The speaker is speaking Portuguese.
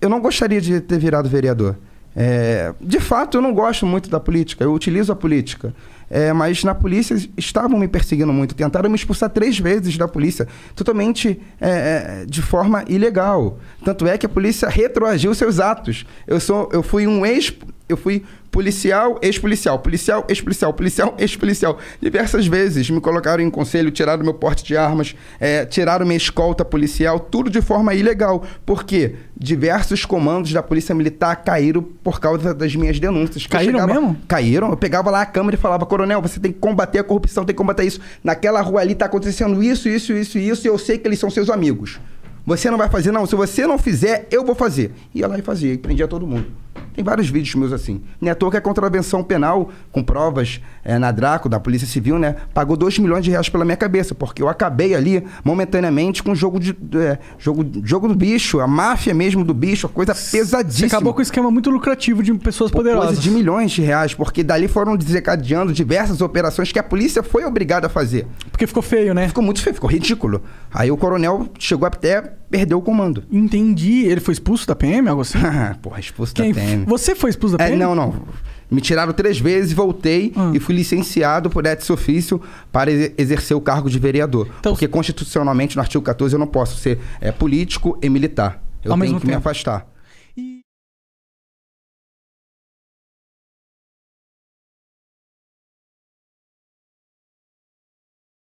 eu não gostaria de ter virado vereador. É, de fato, eu não gosto muito da política, eu utilizo a política. É, mas na polícia estavam me perseguindo muito, tentaram me expulsar três vezes da polícia, totalmente é, é de forma ilegal. Tanto é que a polícia retroagiu seus atos. Eu, sou, eu fui um ex. Eu fui Policial, ex-policial, policial, ex-policial, policial, ex-policial. Diversas vezes me colocaram em conselho, tiraram meu porte de armas, é, tiraram minha escolta policial, tudo de forma ilegal. Porque diversos comandos da Polícia Militar caíram por causa das minhas denúncias. Caíram chegava, mesmo? Caíram. Eu pegava lá a câmera e falava, coronel, você tem que combater a corrupção, tem que combater isso. Naquela rua ali tá acontecendo isso, isso, isso, isso, e eu sei que eles são seus amigos. Você não vai fazer, não. Se você não fizer, eu vou fazer. Ia lá e fazia, e prendia todo mundo. Tem vários vídeos meus assim. Não é à toa que a contravenção penal, com provas é, na Draco, da Polícia Civil, né? Pagou 2 milhões de reais pela minha cabeça, porque eu acabei ali, momentaneamente, com o jogo, de, é, jogo, jogo do bicho, a máfia mesmo do bicho, a coisa pesadíssima. Você acabou com um esquema muito lucrativo de pessoas poderosas. Coisa de milhões de reais, porque dali foram desencadeando diversas operações que a polícia foi obrigada a fazer. Porque ficou feio, né? Ficou muito feio, ficou ridículo. Aí o coronel chegou até perdeu o comando. Entendi. Ele foi expulso da PM, algo assim? Porra, expulso Quem? da PM. Você foi expulso da é, PM? não, não. Me tiraram três vezes, voltei ah. e fui licenciado por ex ofício para exercer o cargo de vereador. Então, porque constitucionalmente, no artigo 14, eu não posso ser é, político e militar. Eu tenho que tempo. me afastar.